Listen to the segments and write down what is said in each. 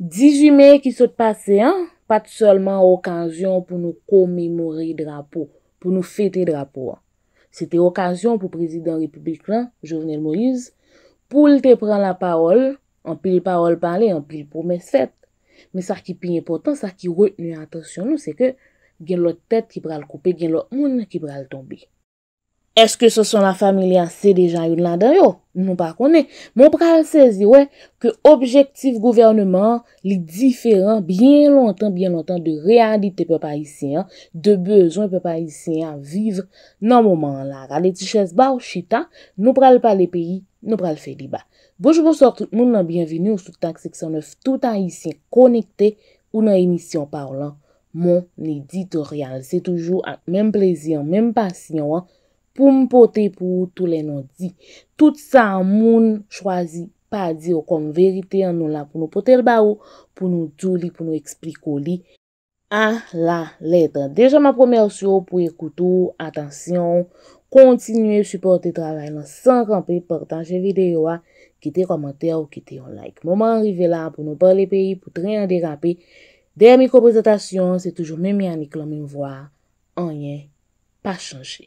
18 May ki sot pase, pa tseleman okasyon pou nou komemori drapo, pou nou fete drapo. Sete okasyon pou prezident republikan, Jovenel Moïse, pou lte pran la parol, anpil parol pale, anpil pou mes fete. Me sarki pi nye potan, sarki wè nye atasyon nou, seke gen lò tèt ki pral koupe, gen lò moun ki pral tombe. Eske se son la familianse de jan yon landan yo? Nou pa konen. Moun pral sezi we, ke objektif gouvernement, li diferan, bien lontan, bien lontan, de realite pe pa isi an, de bezon pe pa isi an, viv nan mouman la. Gade ti ches ba ou chita, nou pral pa le peyi, nou pral fe li ba. Bojbo sort, nou nan bienveni ou sou tak seksyon 9, toutan isi an, konekte, ou nan emisyon parlant, moun editorial. Se toujou an, menm plezyon, menm pasyon an, pou m'pote pou tou lè nan di. Tout sa moun chwazi pa di ou kon verite an nou la pou nou pote l'ba ou, pou nou djou li, pou nou ekspliko li. A la ledre. Deja ma promersyo pou ekoutou, atensyon, kontinye, supporte, travay lan, san rampi, portan, jè videyo a, kite komantè ou kite yon like. Mouman rive la pou nou parle peyi, pou triyan derape, der mi kompresentasyon, se toujou mè mè anik lò mè m'vwa, anye, pa chanjè.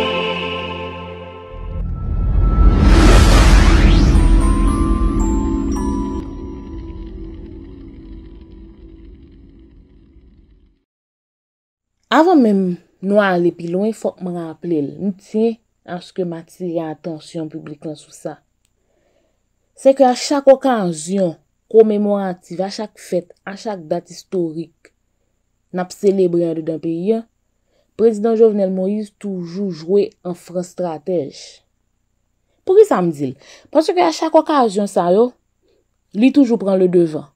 Avon menm nou al epi louen, fok m raple l, mi tine anske mati ya atensyon publik lan sou sa. Se ke a chak okazyon, komemorativ, a chak fèt, a chak dat istorik, na pselebryan de dan peyi, prezident Jovenel Moïse toujou jwè en fran stratej. Pou ki sa m di? Pansye ke a chak okazyon sa yo, li toujou pran le devan.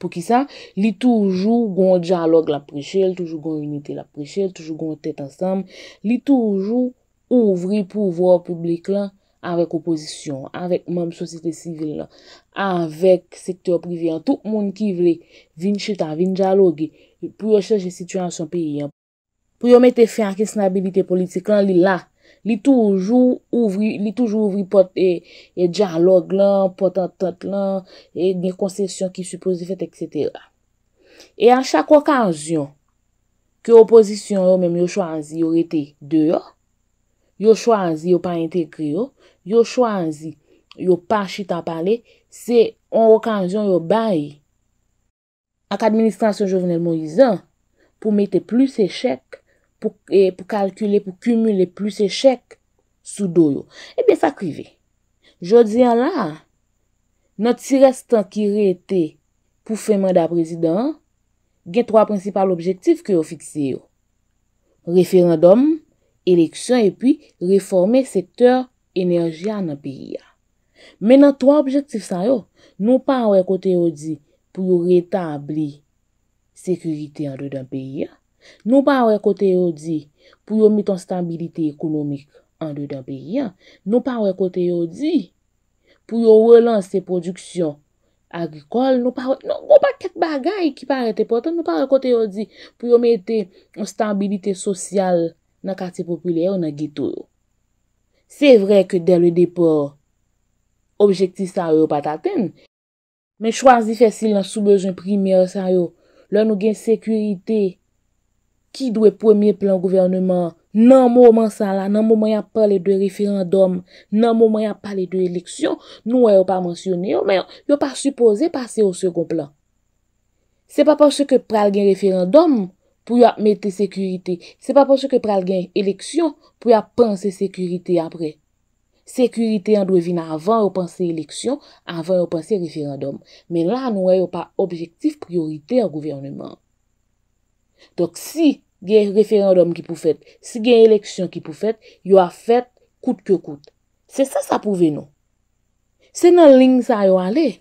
Pou ki sa, li toujou goun diyalogue la prechèl, toujou goun unitè la prechèl, toujou goun tèt ansam. Li toujou ouvri pouvòp publik la avèk oposisyon, avèk mèm sòsitè sivil la, avèk sektè privè. Tout moun ki vle vin chèta, vin diyalogue, pou yo chèjè situasyon peyi. Pou yo mète fè an kesnabilite politik lan li la, Li toujou ouvri pot e, e djan log lan, pot an tot lan, e dne konselsyon ki suposifet, et cetera. E an chak wakanzyon ki opozisyon yo mèm yo chwanzi yo rete deyo, yo chwanzi yo pan integri yo, yo chwanzi yo pan chita pale, se an wakanzyon yo bay ak administrasyon jovenel mo yizan pou mete plus echek, E, pou kalkule, pou kumule plus e chèk sou do yo. Ebe, sa krive. Jodi an la, nan ti restan ki re ete pou fèman da prezident, gen 3 prinsipal objektif ki yo fikse yo. Referandom, eleksyon, e pi reforme sektèr enerji an api ya. Men nan 3 objektif sa yo, nou pa wè kote yo di pou yo retabli sekurite an do dan api ya, Nou pa wè kote yo di pou yo mète onstabilite ekonomik an dè dè bè yè. Nou pa wè kote yo di pou yo wè lanse produksyon agrikol. Nou pa wè kèk bagay ki pa rète potè. Nou pa wè kote yo di pou yo mète onstabilite sosyal nan karte populè ou nan gitou yo. Se vre ke dè lè e depo, objekti sa yo pataten. Men chwazi fèsil nan soubejoun primè sa yo. Lè nou gen sekurite. Ki dwe premier plan gouvernement, nan mou mansan la, nan mou manyan pale de referandom, nan mou manyan pale de eleksyon, nou a e yo pa monsyon yo, men yo pa suppose pase yo second plan. Se pa panche ke pral gen referandom pou yo apmete sekurite, se pa panche ke pral gen eleksyon pou yo apanse sekurite apre. Sekurite an dwe vina avan yo panse eleksyon, avan yo panse referandom. Men la nou a e yo pa objektif priorite an gouvernement. Dok si gen referendom ki pou fèt, si gen eleksyon ki pou fèt, yo a fèt kout ke kout. Se sa sa pou ve nou. Se nan ling sa yo ale,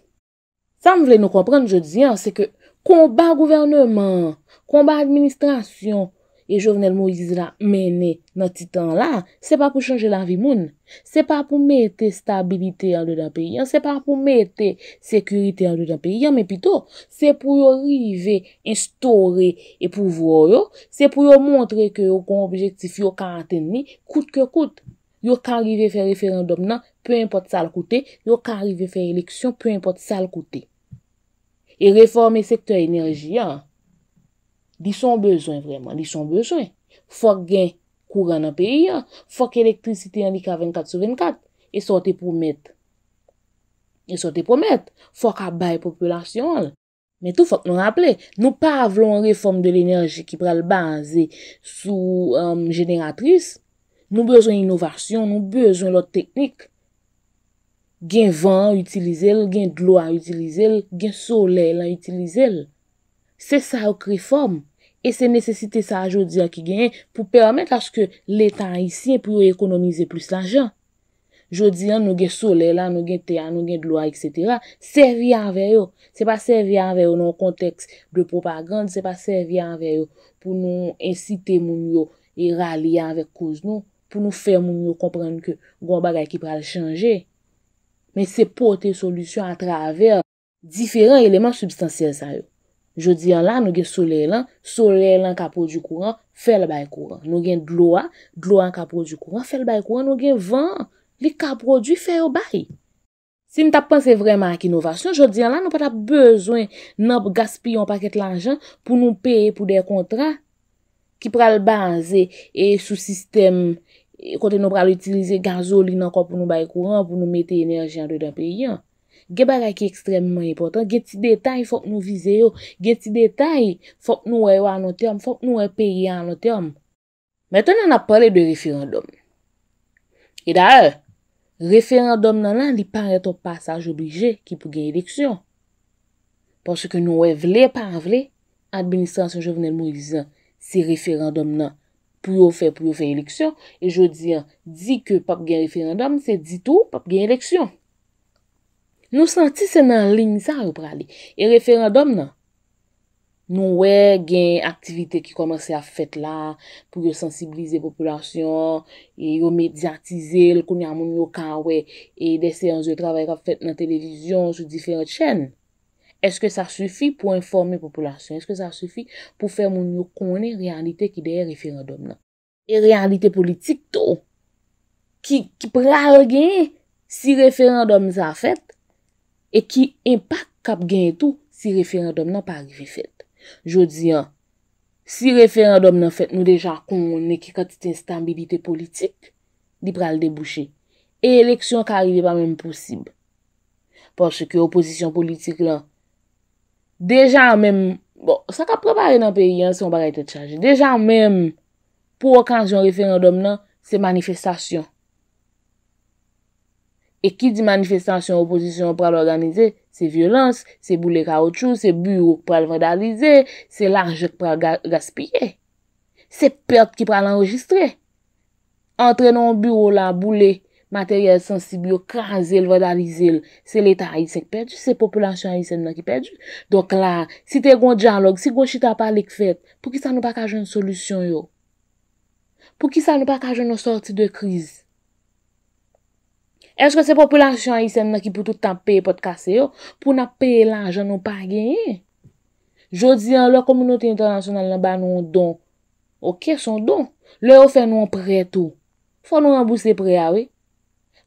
sa nou vle nou komprenn, je diyan, se ke konba gouvernement, konba administrasyon, E jounel Moïse la mène nan ti tan la, se pa pou chanje la vi moun. Se pa pou mète stabilite an do da peyi an, se pa pou mète sekurite an do da peyi an, men pito, se pou yo rive instore epouvo yo, se pou yo montre ke yo kon objektif yo ka antenni, kout ke kout, yo ka rive fe referandom nan, pou impot sa l koute, yo ka rive fe eleksyon, pou impot sa l koute. E reforme sektor enerji ya an. Di son bezwen vreman, di son bezwen. Fok gen kouran an peyi an, fok elektrisite an di ka 24 sur 24, e sote pou met. E sote pou met, fok a bay populasyon an. Men tou fok nou rappele, nou pa avlon reforme de l'enerji ki pral baze sou um, generatris, nou bezwen inovasyon, nou bezwen lot teknik. Gen van a utilizel, gen dlo a utilizel, gen solel a utilizel. Se sa ok reforme. E se nesesite sa a jodi an ki genye pou permette aske l'etan isi an pou yo ekonomize plus l'anjan. Jodi an nou gen sole la, nou gen teya, nou gen dloa, etc. Servi an veyo. Se pa servi an veyo nou konteks de propagande, se pa servi an veyo pou nou insite moun yo e rali an vek kouz nou pou nou fe moun yo komprende ke gwa bagay ki pral chanje. Men se pote solusyon atraver diferent eleman substansye sa yo. Jodi an la nou gen sole lan, sole lan ka prodjou kouran, fel bay kouran. Nou gen glo an, glo an ka prodjou kouran, fel bay kouran. Nou gen van, li ka prodjou fel bay. Si m ta pwense vreman ak inovasyon, jodi an la nou pa ta bezwen nan gaspiyon paket lanjan pou nou peye pou dey kontra. Ki pral baze e sou sistem, e kote nou pral utilize gazoli nan kon pou nou bay kouran pou nou mete enerji an dey da piyan. Gebara ki ekstremman yipotan. Ge ti detay fok nou vize yo. Ge ti detay fok nou e yo anote om. Fok nou e peri anote om. Meten an ap pale de referandom. E da e, referandom nan nan li pare ton pasaj oblije ki pou gen eleksyon. Porsi ke nou e vle par vle, administrasyon jovnel mou ilizan se referandom nan pou yo fe, pou yo fe eleksyon. E jodi an, di ke pap gen referandom, se di tou, pap gen eleksyon. Nou santi se nan lin sa ou prali. E referandom nan? Nou we gen aktivite ki komanse a fet la pou yo sensibilize populasyon e yo mediatize l kounya moun yo kan we e dese anjou travay kap fet nan televizyon sou diferat chen. Eske sa sufi pou informe populasyon? Eske sa sufi pou fe moun yo kouni realite ki deye referandom nan? E realite politik to ki pral gen si referandom sa fet E ki impak kap gen tou si referendum nan parive fet. Jou di an, si referendum nan fet nou dejan kon ne ki katit instabilite politik, li pral debouche. E eleksyon ka arrive pa menm posib. Porsi ki oposisyon politik la, dejan menm, bon, sa ka propare nan peyi an se on barayte tchaje. Dejan menm, pou wakant joun referendum nan, se manifestasyon. E ki di manifestasyon oposisyon pral organizye, se violans, se boule ka outchou, se bureau pral vandalize, se larje pral gaspye, se perte ki pral enregistre. Entrenon bureau la, boule, materyel sensibyo, kranze l vandalize, se letan a yisek perdi, se populasyon a yisek nan ki perdi. Donk la, si te gwen diyanlog, si gwen chita palik fet, pou ki sa nou pa kajen solusyon yo? Pou ki sa nou pa kajen nou sorti de kriz? Eske se populasyon yisen nan ki pou toutan paye pot kase yo pou na paye l'anjen nou pa genye? Jodi an, lè komounote internasyon nan ba nou an don. O kè son don? Lè ou fè nou an prete ou? Fò nou an bouse pre ya we?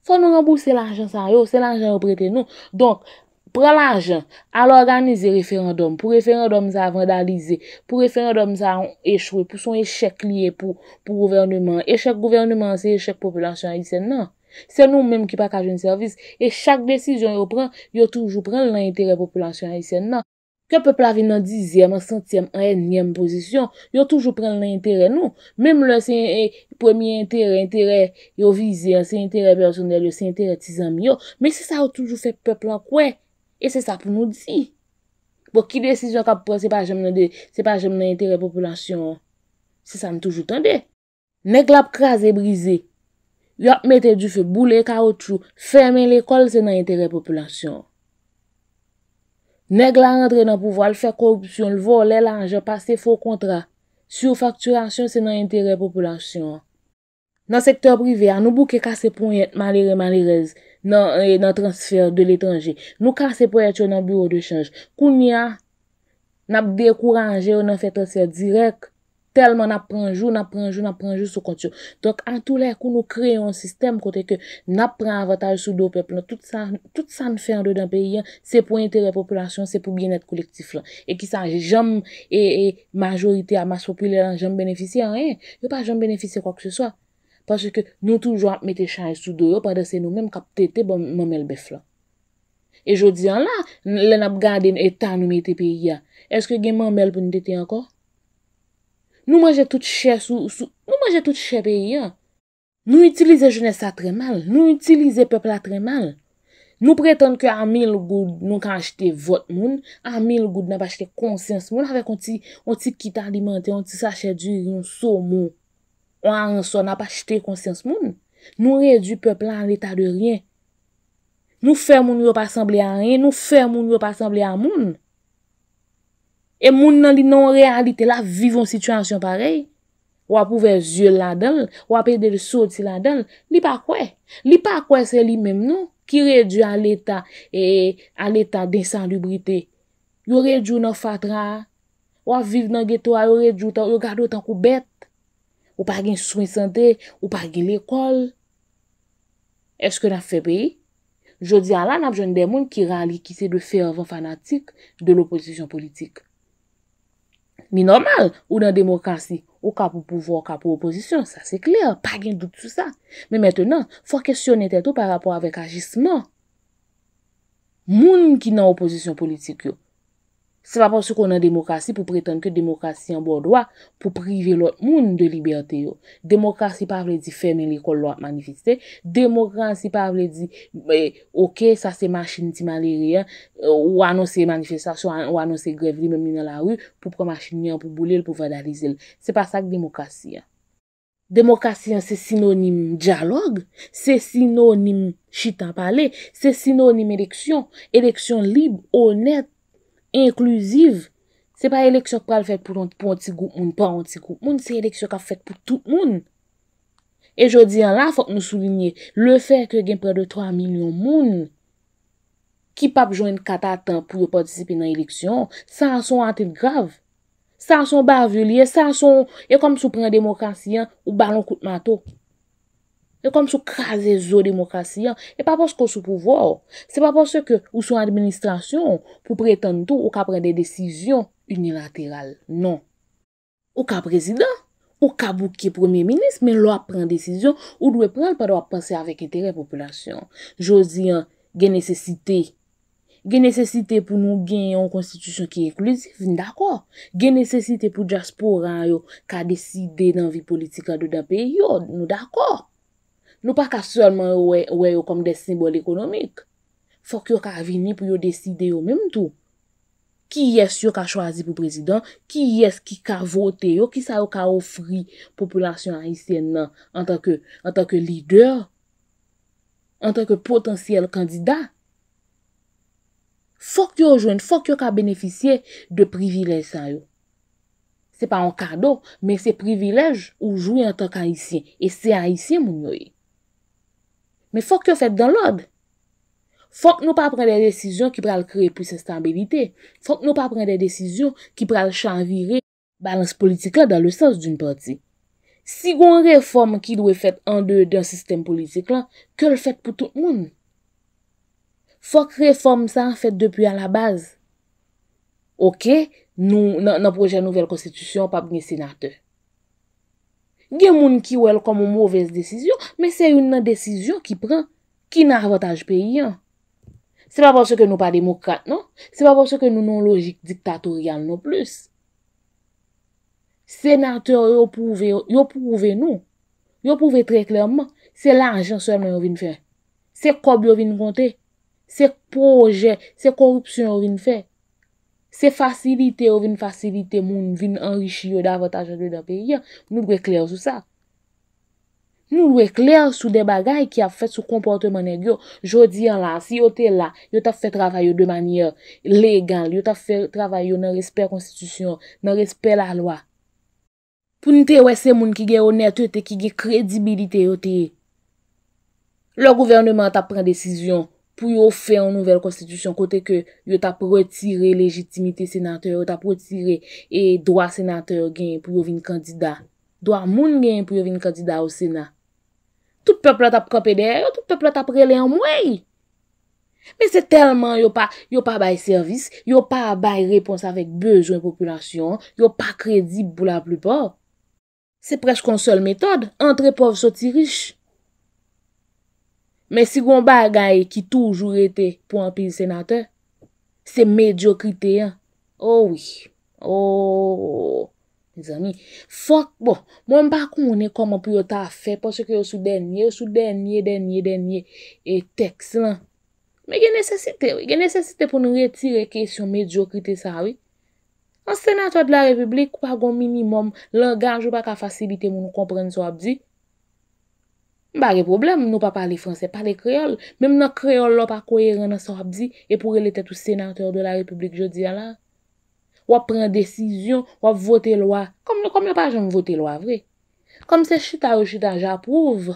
Fò nou an bouse l'anjen sa yo? Se l'anjen ou prete nou? Don, prè l'anjen, al organize referendom. Pou referendom sa vandalize. Pou referendom sa yon echwe. Pou son echec liye pou pou gouvernement. Echec gouvernement se echec populasyon yisen nan. Se nou mèm ki pa kaje un servis E chak desisyon yo pran non? Yo toujou pran lè nè intere poplansyon an isen nan Ke pepl avi nan dizèm, an sentèm, an ennèm posisyon Yo toujou pran lè intere nou Mèm lè se premye intere, intere yo vize Se intere belsonel, se intere tizam yo Mè se sa yo toujou se pepl an kwen E se sa pou nou di Bo ki desisyon ka pou pran se pa jèm nan de Se pa jèm nan intere poplansyon Se sa mè toujou tende Nè glap krasè brise Yop mette di fè boule kaoutou, fèmè l'ekol se nan entere populasyon. Neg la rentre nan pouvo al fè korupsyon, l'vo lè lanjè, passe fò kontra, sou fakturasyon se nan entere populasyon. Nan sektèr privè, an nou bouke kase pou yèt malire malirez nan transfer de l'étranjè. Nou kase pou yèt yo nan bureau de chanjè. Koun ya, nap dekouranjè ou nan fè transfer direk, Telman na pranjou, na pranjou, na pranjou sou kontyo. Dok an tou lè kou nou kreye yon sistem kote ke na pran avataj sou do pepl nou, tout sa nou fè an do dan pe yon, se pou entere popolasyon, se pou mwen ete kolektif lan. E ki sa jom, e, e majorite a mas popolasyon, jom benefisye an en, eh, yon pa jom benefisye kwa ke se so. Paske nou toujou an te mette chanj sou do yo, padase nou menm kap tete bon mwen melbef lan. E jodi an la, lè nap gade en etan nou mette pe yon. Eske gen mwen mel pou nou tete an kon? Nou manje tout chè sou, nou manje tout chè pe yon. Nou itilize je ne sa tre mal, nou itilize pepla tre mal. Nou pretende ke a mil goud nou kan chete vot moun, a mil goud nan pa chete konsyans moun. Avèk on ti kit alimentè, on ti sachè di, yon sou moun. Wan an sou nan pa chete konsyans moun. Nou reju pepla an etat de ryen. Nou fè moun nou pa sanble a en, nou fè moun nou pa sanble a moun. E moun nan li nan realite la vivon situasyon parey. Ou apouve zye lan del, ou apede le sot si lan del. Li pa kwe? Li pa kwe se li menm nou? Ki rejou an leta e an leta desan du brite? Yo rejou nan fatra? Ou apive nan geto a yo rejou tan yo gado tan kou bet? Ou pa gen souin sante? Ou pa gen lekol? Eske nan febri? Jodi ala nan apjoun de moun ki rali ki se de fey avon fanatik de l'oposisyon politik. Mi normal, ou nan demokrasi, ou ka pou pouvo, ou ka pou oposisyon, sa se kler, pa gen dout sou sa. Me metenan, fwa kestyon neten tou pa rapon avek ajisman. Moun ki nan oposisyon politik yo, Se pa pa sou kon an demokrasi pou pritande ke demokrasi an boudwa pou prive lout moun de liberte yo. Demokrasi pa vle di ferme l'ekol lout manifestè. Demokrasi pa vle di, e, ok, sa se manchin ti maliri ya, ou anonsi manifestasyon, ou anonsi grevli menmine la wu pou premanchin nyan pou boule l pou vandalize l. Se pa sa k demokrasi ya. Demokrasi an se sinonim diyalog, se sinonim chitan pale, se sinonim eleksyon, eleksyon lib, onet, E inkluziv, se pa eleksyon kwa l fèt pou anti-gouk moun, pa anti-gouk moun, se eleksyon kwa fèt pou tout moun. E jodi an la fòk nou soulinye, le fèt ke gen prè de 3 milyon moun, ki pap jwen katatan pou yo patisipi nan eleksyon, san son antil grav. San son barveli, san son, e kom soupran demokrasi an, ou balon koutmato. E kom sou kaze zo demokrasi an, e pa pos ko sou pouvor. Se pa pos se ke ou sou administrasyon pou pretende tou ou ka prene de desisyon unilateral. Non. Ou ka prezident, ou ka bouke premier-ministre, men lwa prene desisyon ou dwe prene pa dwa prese avèk etere populasyon. Jo zi an, gen nesesite. Gen nesesite pou nou gen yon konstitusyon ki eklusif, nou dakor. Gen nesesite pou jasporan yo ka deside nan vi politika do da peyo, nou dakor. Nou pa ka sèlman wè yo kom de simbol ekonomik. Fòk yo ka vini pou yo deside yo mèm tou. Ki yes yo ka chwazi pou prezident, ki yes ki ka vote yo, ki sa yo ka ofri populasyon haïsien nan an tanke lider, an tanke potansiyel kandida. Fòk yo jwen, fòk yo ka beneficye de privilèj sa yo. Se pa an kado, mè se privilèj ou jwen an tanke haïsien. E se haïsien moun yo yon. E. Men fòk kè fèt dan lòd? Fòk nou pa pren de desisyon ki pral kre pwisestabilite? Fòk nou pa pren de desisyon ki pral chanvire balans politik la dan le sens doun parti? Si goun reform ki lwè fèt an dè dè an sistèm politik la, kè l fèt pou tout moun? Fòk reform sa fèt dè pwè an la baz? Ok, nou nan projè nouvel konstitusyon pa pwenye senate. Gen moun ki ou el kom mou mouvez desisyon, men se yon nan desisyon ki pran, ki nan rvotaj pe yon. Se pa pwosye ke nou pa demokrat, non? Se pa pwosye ke nou nou logik diktatorian nou plus. Senateur, yo pouve, yo pouve nou. Yo pouve trey klerman. Se la anjanson yon vin fè. Se kob yon vin kontè. Se proje, se korupsyon yon vin fè. Se fasilite ou vin fasilite moun vin anrişi yo davataj an de da pe yon, nou lwe kler sou sa. Nou lwe kler sou de bagay ki a fèt sou komportèman e gyo. Jodi an la, si yo te la, yo ta fè travay yo de manye legal, yo ta fè travay yo nan respè konstitusyon, nan respè la lwa. Poun te wè se moun ki ge onèrte te ki ge kredibilite yo te. Le gouvernement ta pren desisyon. pou yo fè an nouvel konstitusyon kote ke yo tap retire legitimite senatèr, yo tap retire e dwa senatèr gen pou yo vin kandida. Dwa moun gen pou yo vin kandida ou senat. Tout peple tap kompèdè, yo tout peple tap relè an mwèy. Mè se telman yo pa bay servis, yo pa bay repons avèk bejoun populasyon, yo pa kredib pou la plupò. Se prej kon sol metode, antre pov soti riche. Men si gwen bagay ki toujou rete pou anpil senatè, se medyokrite yon. Oh oui, oh, mizan mi. Fok bo, mwen bakou mounen koman pou yo ta fe pou se ke yo sou denye, yo sou denye, denye, denye, e teks lan. Men gen nesesite, gen nesesite pou nou retire kresyon medyokrite sa wè. An senatè wè de la republik, kwa gwen minimum, lan ganj wè pa ka fasilite moun nou kompren sou abzi. M ba reproblem, nou pa pale franse, pale kreol, menm nan kreol lò pa kwey re nan sorabdi, e pou re lete tout senateur de la republik jodi ala. Wap pren desisyon, wap vote lwa, kom nou kom yo pa jom vote lwa vre. Kom se chita ou chita jap prouv,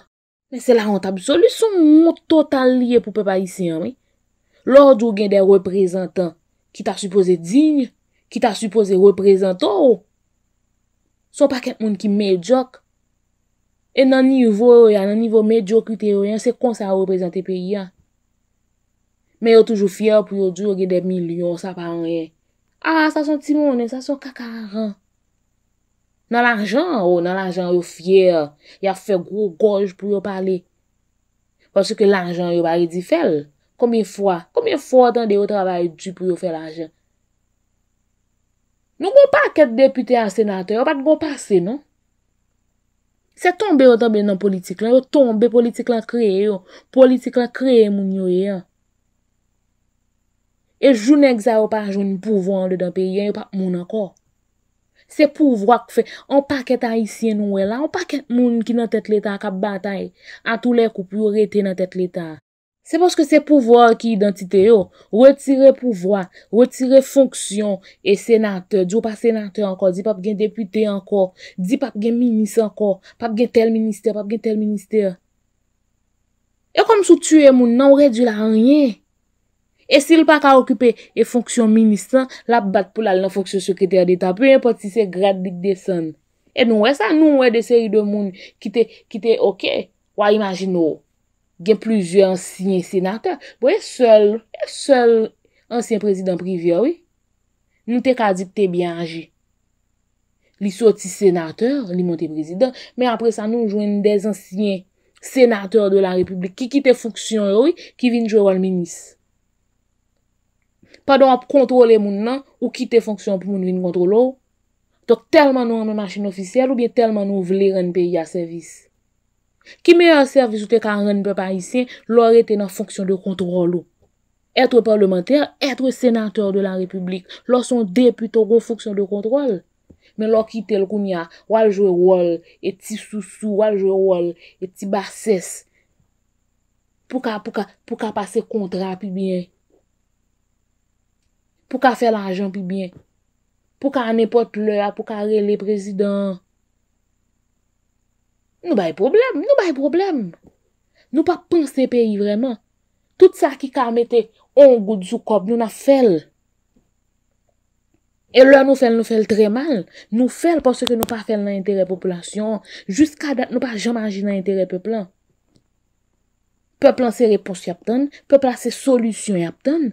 men se la ontab solusyon mou total liye pou pe pa isi yon, me. Lò jou gen oh. de reprezentan, ki ta suppose digne, ki ta suppose reprezentor, sou pa ket moun ki medjok, E nan nivou yo yan, nan nivou medyo kute yo yan, se kon sa reprezenti pe yon. Men yo toujou fyer pou yo djou ge de milyon sa pan yon. Ah, sa son ti mounen, sa son kakaran. Nan l'anjan oh, yo, nan l'anjan yo fyer, ya fè gwo goj pou yo pale. Fòsè ke l'anjan yo ba yi di fèl. Komi fwa, komi fwa tan de yo travay di pou yo fè l'anjan. Nou gwo pa ket depute a senatoy, yo pat gwo pase non. Se tombe yo tombe nan politik la, yo tombe politik la kreye yo, politik la kreye moun yo yo. E jounen gza yo pa joun pou vwa an lè da pe, yo yo pa moun an ko. Se pou vwa kou fe, an pa ket a isye nou wè la, an pa ket moun ki nan tèt létar kap batay, an tou lè kou pou rete nan tèt létar. Se poske se pouvwa ki identite yo, retire pouvwa, retire fonksyon, e senate, di ou pa senate anko, di pap gen depute anko, di pap gen minis anko, pap gen tel minister, pap gen tel minister. E kom sou tue moun, nan wè di la anye. E sil pa ka okupe e fonksyon minisan, la bat pou la lè fonksyon sekreter de tape, pou yon potise grad dik de san. E nou wè sa nou wè de se yi de moun, ki te, ki te, ok, wè imajin nou. gen pluzye ansyen senater, bo e sel, e sel ansyen prezident privi ou, nou te kadit te bianje. Li soti senater, li monte prezident, men apre sa nou jwen des ansyen senater de la republik, ki kite foksyon ou, ki vin jowal minis. Padon ap kontrole moun nan, ou kite foksyon pou moun vin kontrole ou, tok telman nou anme machin ofisyel, ou biye telman nou vle ren peyi a servis. Ki mey an servis ou te ka an ren pe pa isi, lor ete nan fonksyon de kontrol ou. Etre parlamenter, etre senateur de la republik, lor son depi togo fonksyon de kontrol. Men lor ki tel kounya, wal jwe wal, eti sou sou, wal jwe wal, eti ba ses. Pou ka, pou ka, pou ka pase kontra pi bien. Pou ka fe lanjan pi bien. Pou ka anepote ple, pou ka rele prezident. Nou ba e problem, nou ba e problem. Nou pa pan se peyi vreman. Tout sa ki kamete on gout sou kop nou na fel. E lor nou fel nou fel tre mal. Nou fel pou se ke nou pa fel nan entere popolasyon. Jus ka dat nou pa jam anji nan entere pepla. Pepla se repons yaptan, pepla se solusyon yaptan.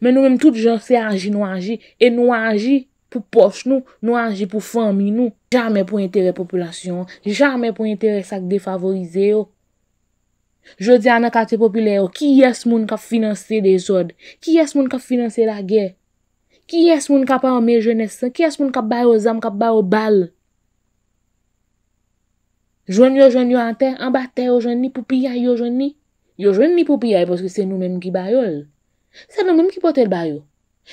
Men nou menm tout jan se anji nou anji, e nou anji. pou pos nou, nou anji pou fami nou. Jamè pou entere populasyon, jamè pou entere sak defavorize yo. Je di an akate popile yo, ki yes moun ka finanse de zod, ki yes moun ka finanse la ge, ki yes moun ka pa ome jonesan, ki yes moun ka bayo zam, ka bayo bal. Jwen yo jwen yo an te, an ba te yo jwen ni pupi ya yo jwen ni. Yo jwen ni pupi ya yo, pou se nou menm ki bayol. Se nou menm ki potel bayo.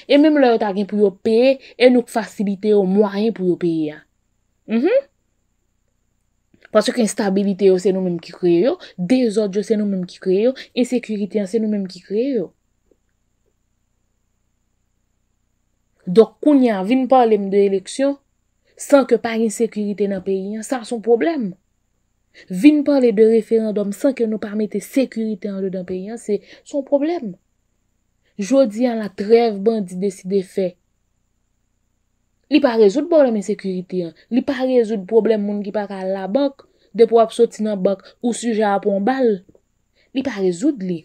E mèm lò yot agen pou yon peye, e nouk fasilite yon mwaryen pou yon peye. Pasèk mm-hmm. instabilite yon se nou mèm ki kreye yo, dezodjo se nou mèm ki kreye yo, insekurite yon se nou mèm ki kreye yo. Dok kounyan, vin pa alem de eleksyon, san ke par insekurite nan peye yon, san son probleme. Vin pa alem de referandom san ke nou parmete sekurite an de nan peye yon, san son probleme. Jodi an la trev bandi desi de fe. Li pa rezoud pou wlemen sekurite an. Li pa rezoud problem moun ki pa ka la bak, de pou ap soti nan bak ou suje apon bal. Li pa rezoud li.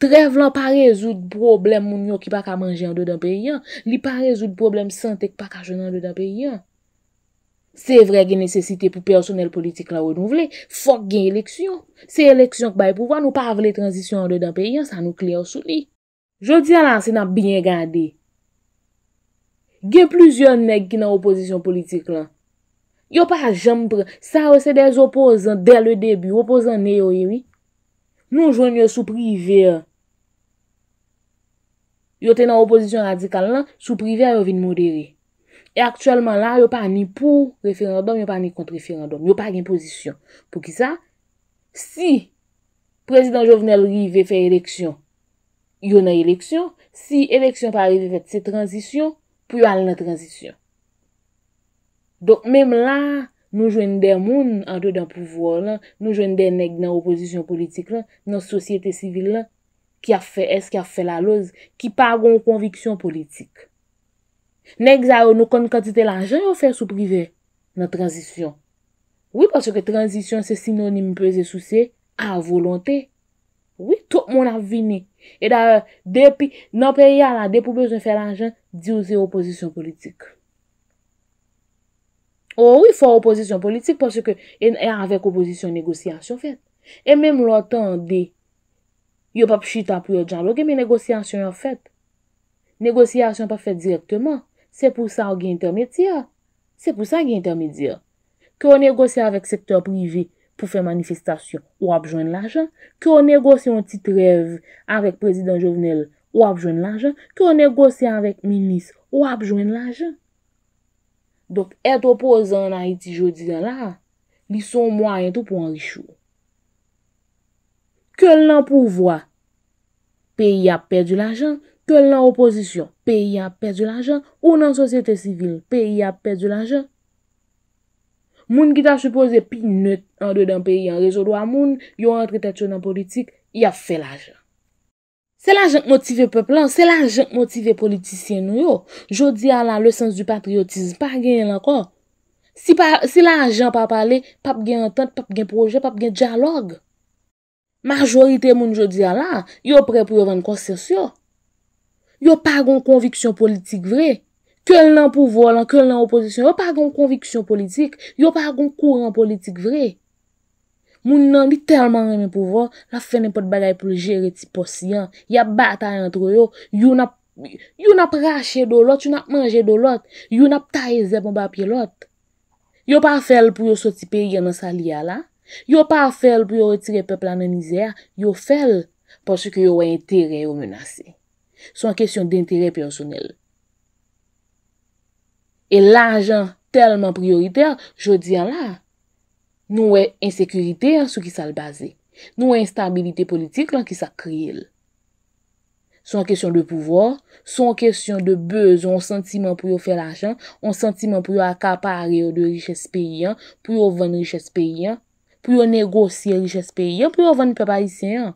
Trev lan pa rezoud problem moun yo ki pa ka manje an do dan pe yon. Li pa rezoud problem sante ki pa ka jen an do dan pe yon. Se vre gen nesecite pou personel politik la ou nou vle, fok gen eleksyon. Se eleksyon k bay pou wane ou pa avle transisyon an de dan pe yon, sa nou kli ou sou li. Jodi an lan se nan binye gande. Gen plouzyon neg ki nan oposisyon politik la. Yo pa jempre, sa wese de zopozan de le debi, wopozan ne yo yiwi. Nou joun yo sou prive. Yo te nan oposisyon radikal lan, sou prive yo vin modere. E aktualman la, yo pa ni pou referandom, yo pa ni kont referandom, yo pa ni imposition. Pou ki sa, si prezident Jovenel Ri ve fe eleksyon, yo nan eleksyon, si eleksyon pa revet se transisyon, pou yo al nan transisyon. Donk menm la, nou jwen de moun an de dan pouvo la, nou jwen de neg nan oposisyon politik la, nan sosyete sivil la, ki a fe es, ki a fe la loz, ki pa gon konviksyon politik. Nèk zay ou nou kon kantite lanjen ou fè sou privè nan tranzisyon. Oui, pòsè ke tranzisyon se sinonime pè zè sou se avolontè. Oui, tout moun avini. E da depi, nan pè ya la, depi pou bè zè fè lanjen, di ou zè oposisyon politik. Ou, oh oui, fò oposisyon politik pòsè ke en e avèk oposisyon negosyasyon fèt. E mèm lò tan de, yo pa pchita pou yo jan, lò ke mè negosyasyon fèt. Negosyasyon pa fèt direktèman. Se pou sa ou gen intermedia. Se pou sa ou gen intermedia. Ke ou negose avèk sektor privè pou fè manifestasyon, ou ap jwen l'ajan. Ke ou negose yon titrev avèk prezident jovenel, ou ap jwen l'ajan. Ke ou negose avèk minis, ou ap jwen l'ajan. Dok, eto pou zan nan iti jodi la, li son mwa yon tou pou anri chou. Ke l'an pou vwa, peyi ap perdi l'ajan. Se la oposisyon, peyi a pedu la jan, ou nan sosyete sivil, peyi a pedu la jan. Moun ki ta supose pi net an de dan peyi a reso do a moun, yo an tritatyon nan politik, ya fe la jan. Se la jan motive peplan, se la jan motive politisyen nou yo, jo di ala le sens du patriotizm pa gen lankan. Si la jan pa pale, pap gen entente, pap gen proje, pap gen diyalog. Marjorite moun jo di ala, yo pre pou yo ven konsersyon. Yo pa gon konviksyon politik vre. Kèl nan pou volan, kèl nan oposisyon, yo pa gon konviksyon politik, yo pa gon kouran politik vre. Moun nan bi telman reme pou vol, la fe ne pot bagay pou jere ti posiyan. Ya bata yon tro yo, yon ap rache do lot, yon ap manje do lot, yon ap tae ze pou bapye lot. Yo pa fel pou yo soti perye nan saliya la. Yo pa fel pou yo retire peple nan nizè. Yo fel pou yo wè yon tere yon menase. Son kesyon d'interè personel. E l'anjan telman prioriter, jodi an la, nou e insekurite an sou ki sal base. Nou e instabilite politik lan ki sal kri el. Son kesyon de pouvor, son kesyon de bezon, on sentiman pou yo fe l'anjan, on sentiman pou yo akapare yo de riches payan, pou yo ven riches payan, pou yo negosye riches payan, pou yo ven pepa isyan.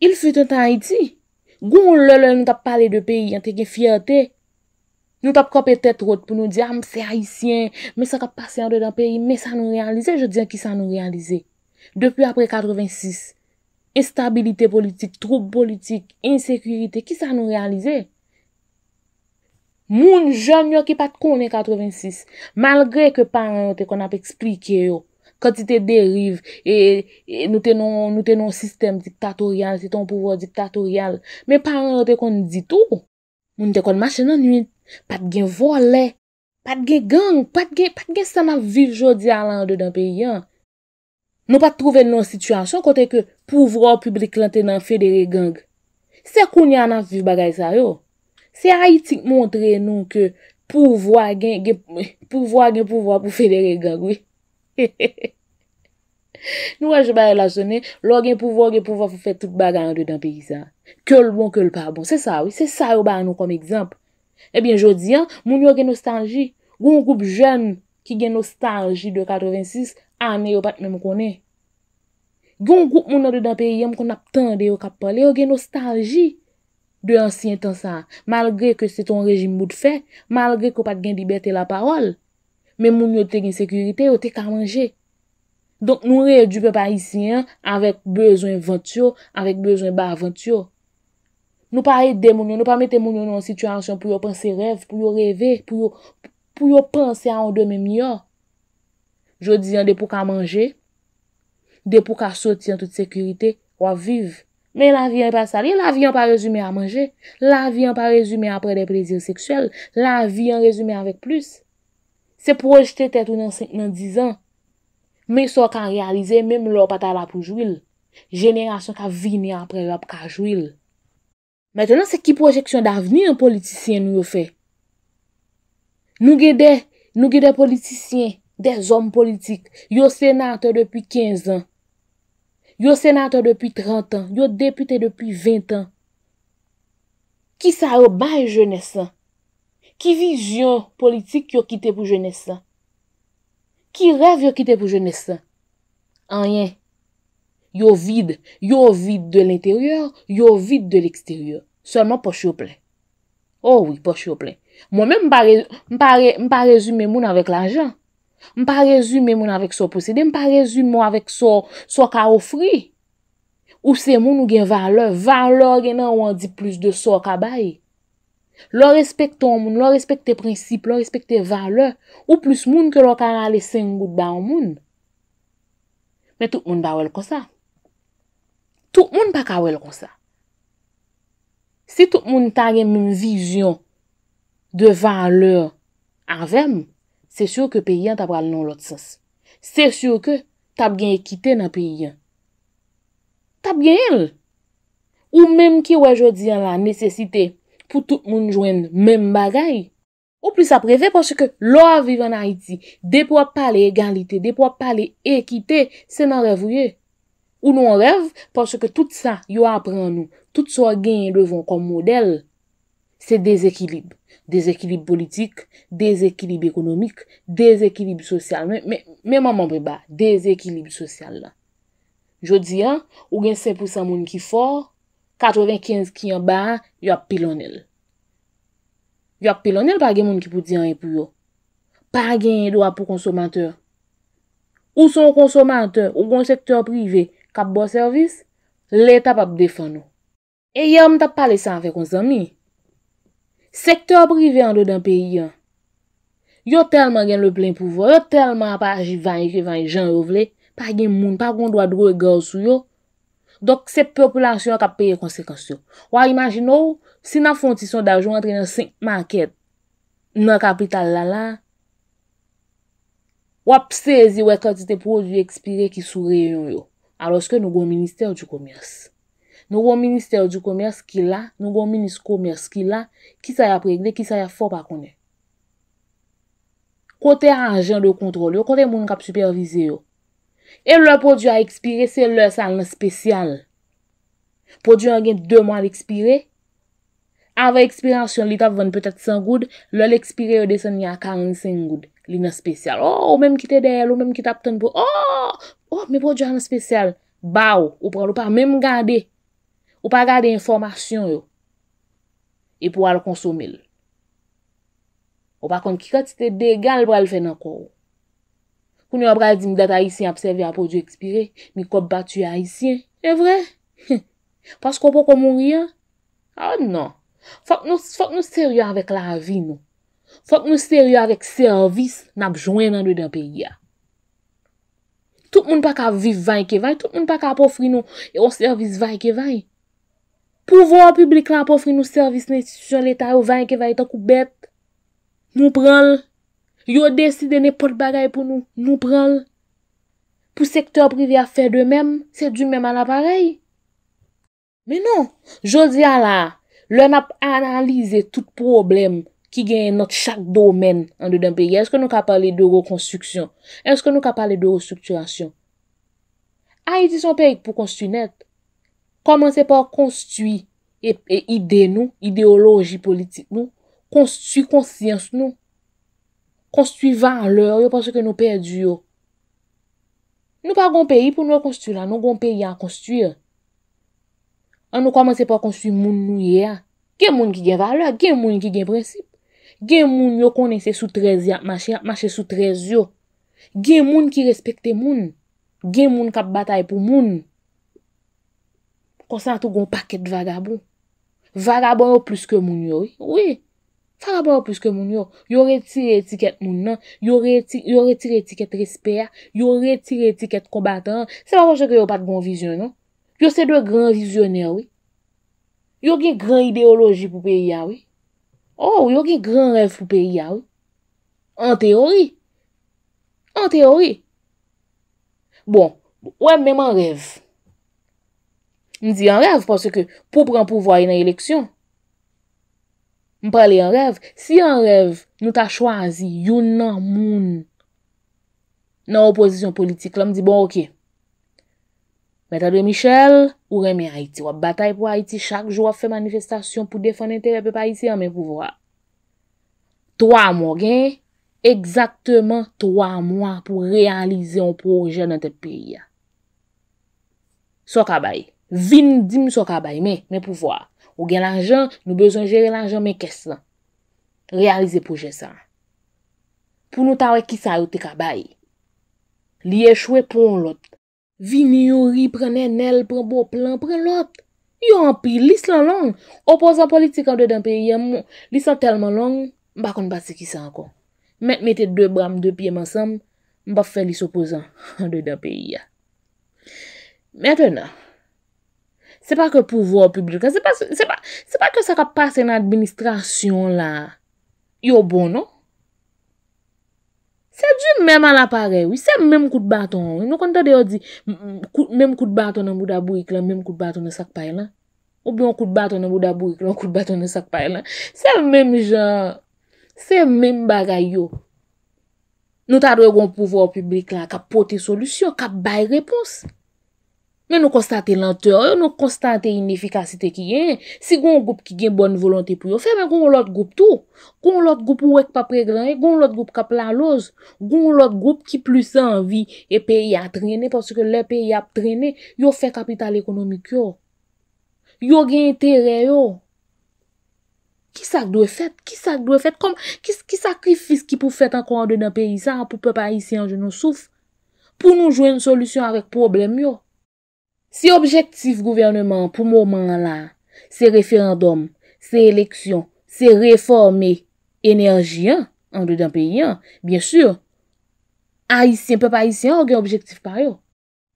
Il foute un tan iti, Goun lèlè, nou tap pale de peyi, yantè gen fiertè. Nou tap kopè tèt rote pou nou di, am, ah, se haïsyen, mè sa kap pase yande dan peyi, mè sa nou realize, jò diyan ki sa nou realize. Depi apre 86, estabilite politik, troup politik, insèkiritè, ki sa nou realize. Moun jòm yo ki pat konen 86, malgre ke pan anote kon ap eksplike yo. Kwa ti te deriv, nou te nou sistem diktatoryal, se ton pouvo diktatoryal. Men pa nan te kon di tou, moun te kon mache nan yon, pat gen vole, pat gen gang, pat gen sana viv jodi alande dan pe yon. Nou pat trove nou situasyon kote ke pouvwa ou publik lante nan federe gang. Se koun yon nan viv bagay sa yo, se haitik montre nou ke pouvwa gen pouvwa pou federe gang wey. Nou aje ba relasyonè, lò gen pou vò, gen pou vò fò fò fè tout bagan an de dan pe yisa. Kèl bon, kèl pa bon. Se sa wè, se sa wè ba an nou kom ekzamp. Ebyen, eh jodi an, moun yo gen nostalji. Goun goup jen ki gen nostalji de 86, anè yo pat mèm konè. Goun goup moun an de dan pe yam kon ap tan de yo kap pale, yo gen nostalji de ansyen tan sa. Malgre ke se ton rejim mout fè, malgre ke pat gen dibertè la parol. Men moun yo te gen sekurite, yo te ka manje. Donk nou rey di pe pa isyen, avèk bezwen vantyo, avèk bezwen ba vantyo. Nou pa rey de moun yo, nou pa me te moun yo nou an situasyon pou yo panse rev, pou yo reve, pou yo panse an do men miyo. Jou diyan de pou ka manje, de pou ka soti an tout sekurite, waviv. Men la vi an pa sali, la vi an pa rezume a manje, la vi an pa rezume apre de plezir seksuel, la vi an rezume avèk plus. Se projete tèt ou nan 5 nan 10 an, men so kan realize menm lò patal apou jwil, jenerasyon ka vini apre rap ka jwil. Mètenan se ki projeksyon d'aveni an politisyen nou yo fè? Nou gede politisyen, des om politik, yo senate depi 15 an, yo senate depi 30 an, yo depite depi 20 an. Ki sa yo baye jwene san? Ki vizyon politik yo kite pou je nesan? Ki rev yo kite pou je nesan? Anyen. Yo vide. Yo vide de l'interior. Yo vide de l'eksteryor. Sèlman poche yo plè. Oh oui, poche yo plè. Mwen mè mpa rezume moun avèk l'anjan. Mpa rezume moun avèk so posede. Mpa rezume moun avèk so ka ofri. Ou se moun nou gen valeur. Valeur gen nan wè di plus de so ka bayi. Lo respekte o moun, lo respekte prinsip, lo respekte valeur, ou plus moun ke lo kan ale seng gout ba o moun. Men tout moun pa wèl kon sa. Tout moun pa ka wèl kon sa. Si tout moun tan gen moun vizyon de valeur an vem, se sur ke peyyan ta pral non lot sas. Se sur ke ta bgen ekite nan peyyan. Ta bgen el. Ou menm ki wajodian la nesesitey, pou tout moun jwen mèm bagay. Ou pli sa preve, poske lo a vive nan Haiti, depwa pale egalite, depwa pale ekite, se nan revye. Ou nou an rev, poske tout sa yo apren nou, tout sa genye devon kom model, se dez ekilib. Dez ekilib politik, dez ekilib ekonomik, dez ekilib sosyal. Mè mè mè mè mè ba, dez ekilib sosyal la. Je di an, ou gen 5% moun ki fòr, 95 ki yon ba, yon pilonel. Yon pilonel pa gen moun ki pou diyan yon e pou yo. Pa gen yon do apou konsomanteur. Ou son konsomanteur, ou kon sektor prive, kap bo servis, le tap ap defan nou. E yon tap pale san fe konsom ni. Sektor prive an do dan peyi yon. Yon telman gen le plen pouvo, yon telman pa jivan, jivan, jen rouvle, pa gen moun pa kon do adro e gaw sou yo, Dok se populasyon ka peye konsekansyon. Wa imajin ou, si nan fontisyon dajou antre nan sin market, nan kapital la la, wap sezi wekantite pou ou di ekspire ki sou reyon yo. Aloske nou goun minister di komers. Nou goun minister di komers ki la, nou goun minister di komers ki la, ki sa ya pregne, ki sa ya fop akone. Kote anjan de kontrol yo, kote moun kap supervize yo. E lò prodjou a ekspire, se lò san nan spesyal. Prodjou an gen 2 moun a ekspire. Avè ekspire ansyon, li tap ven petèt 100 goud, lò l'ekspire yon desen yon 45 goud. Li nan spesyal. Oh, ou mèm ki te derèl, ou mèm ki tap ten pou. Ou, oh, ou, oh, mè prodjou an nan spesyal. Ba ou, ou pa lò pa mèm gade. Ou pa gade informasyon yo. E pou al konsomil. Ou pa kon kikat se te degal pou al fè nan kon ou. Koun yo bral di mi dat ayisyen apsevi a projou ekspire, mi kote batu ayisyen. E vre? Pas kon pou kon moun riyan? A, nan. Fok nou seryo avèk la avi nou. Fok nou seryo avèk servis nan apjouen nan do de peyi ya. Tout moun pa ka viv vay ke vay, tout moun pa ka pofri nou e o servis vay ke vay. Pouvo a publik la pofri nou servis nan institusyon letay ou vay ke vay, to kou bet. Nou pral. Yo desi dene pot bagay pou nou pral pou sektor privi a fe de mem, se du mem an aparey. Menon, jodi an la, lè nap analize tout problem ki genye not chak domen an de den peyi. Eske nou ka pale de rekonstruksyon? Eske nou ka pale de rekonstruksyon? A, yi di son peyi pou konstuinet. Komanse pa konstui ide nou, ideologi politik nou. Konstui konsyans nou. Konstuit van lor, yo panso ke nou perdi yo. Nou pa gon peyi pou nou konstuit lan, nou gon peyi an konstuit. An nou kwa mense pa konstuit moun nou ye a. Gen moun ki gen valor, gen moun ki gen prensip. Gen moun yo konense sou trezi an, manche sou trezi yo. Gen moun ki respekte moun. Gen moun kap batay pou moun. Konsantou gon paket vagabon. Vagabon yo plus ke moun yo. Ouye. Fa rapor pwis ke moun yo, yo retire etiket moun nan, yo retire etiket resper, yo retire etiket kombatan, se pa fwajan ke yo pat bon vizyon nan. Yo se de gran vizyoner we. Yo gen gran ideologi pou peyi ya we. Ou, oh, yo gen gran rev pou peyi ya we. An teori. An teori. Bon, ou an menman rev. Ni di an rev, pwase ke pou pran pou vay nan eleksyon. Mprele yon rev, si yon rev nou ta chwazi yon nan moun nan opozisyon politik la mdi bon okey. Meta dwe Michel, ou reme Haiti. Wap batay pou Haiti, chak jou wap fe manifestasyon pou defon enterepe pa yisi an men pou wap. Troa mwen gen, ekzakteman troa mwen pou realize yon proje nan tet peyi ya. Sokabay, vin dim sokabay men, men pou wap. Ou gen l'anjan, nou bezon jere l'anjan men kes lan. Realize pou jè sa. Pou nou tawe ki sa yote ka bayi. Li ye chwe pon lot. Vi ni yori, pren enel, pren bo plan, pren lot. Yo anpi, lis lan long. Oposan politik an de dan peyi ya moun. Lis lan telman long, mba kon basi ki sa anko. Mwen mette dè bram dè piye mwansam, mba fè lis oposan an de dan peyi ya. Mwen tena. Se pa ke pouvo ou publika. Se pa ke sa ka pase nan administrasyon la. Yo bon non? Se dwi men an apare. Se men kout baton. Nou konta de yo di men kout baton nan mouda bouik la. Men kout baton nan sakpay lan. Ou bi an kout baton nan mouda bouik la. An kout baton nan sakpay lan. Se men gen. Se men bagay yo. Nou ta doye kon pouvo ou publika. Ka pote solusyon. Ka bay reponsi. Men nou konstante lenteur, nou konstante inefikasite ki gen, si goun lout goup ki gen bon volante pou yo fe, men goun lout goup tou, goun lout goup ou ek pa pregran, goun lout goup ka plan loz, goun lout goup ki plus anvi e peyi ap trene, porsi ke le peyi ap trene, yo fe kapital ekonomik yo. Yo gen tere yo. Ki sak dwe fet? Ki sak dwe fet? Kom, ki sakrifis ki pou fet anko an de nan peyi sa, an pou pepa isi anje nou souf, pou nou jwen solusyon avèk problem yo. Si objektif gouvernement pou mouman la, se referandom, se eleksyon, se reforme enerjian, an de dan peyyan, bien sur, a isyen, pep a isyen, an gen objektif pa yo.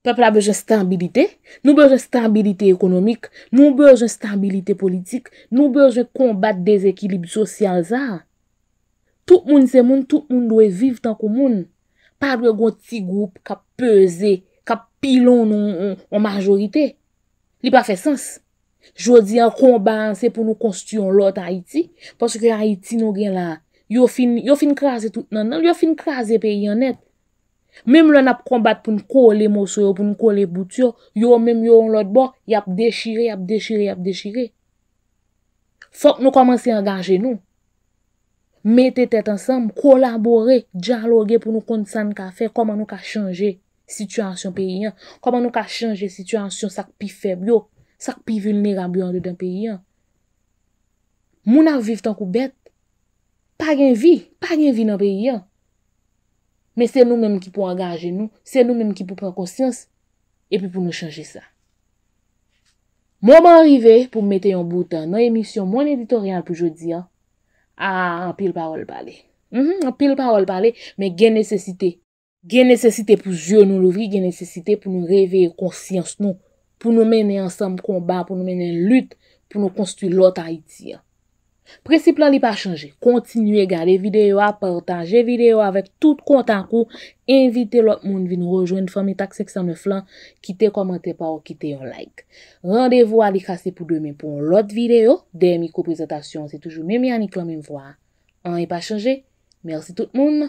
Pep la bejè stabilite, nou bejè stabilite ekonomik, nou bejè stabilite politik, nou bejè kombat dezekilib sosyal za. Tout moun se moun, tout moun doye viv tan kou moun. Padwe gwen ti goup ka pezey, pilon ou non, majorite. Li pa fe sens. Jodi an konba an se pou nou konsti yon lot Haiti, porsi ki Haiti nou gen la yo fin krasi tout nan nan, yo fin krasi pe yon net. Mem lona pou konbat pou nou kole mousou yo, pou nou kole bout yo, yo menm yo yon lot bo, yap dechire, yap dechire, yap dechire. Fok nou komanse yon gaje nou. Mete tet ansam, kolabore, diyaloge pou nou kont san ka fe, koman nou ka chanje. Sityansyon pe yon. Koman nou ka chanje sityansyon sak pi feblyo. Sak pi vilne rabyon de den pe yon. Mou nan viv tan kou bet. Pa gen vi. Pa gen vi nan pe yon. Men se nou men ki pou angaje nou. Se nou men ki pou pren konsyans. E pi pou nou chanje sa. Mou ban rive pou mette yon boutan nan emisyon moun editorial pou jodi ya. A pil parol pale. A mhm, pil parol pale men gen nesecite yon. Gen nesesite pou zyon nou louvri, gen nesesite pou nou reveye konsyans nou, pou nou mene ansam komba, pou nou mene lut, pou nou konstuye lot a iti. Precip lan li pa chanje, kontinuye gade videyo, aportanje videyo, avek tout kontan kou, invite lot moun vi nou rejoen fami taksek san me flan, kite komante pa ou kite yon like. Randevo a li kase pou deme pou lot videyo, deme ko prezentasyon, se toujou mimi anik lan mime vwa. An li pa chanje, mersi tout moun.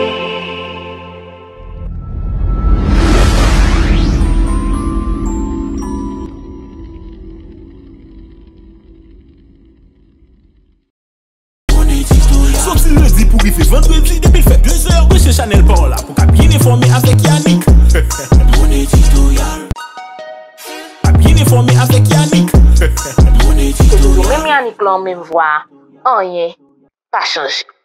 m vwa. Oye, pa souzik.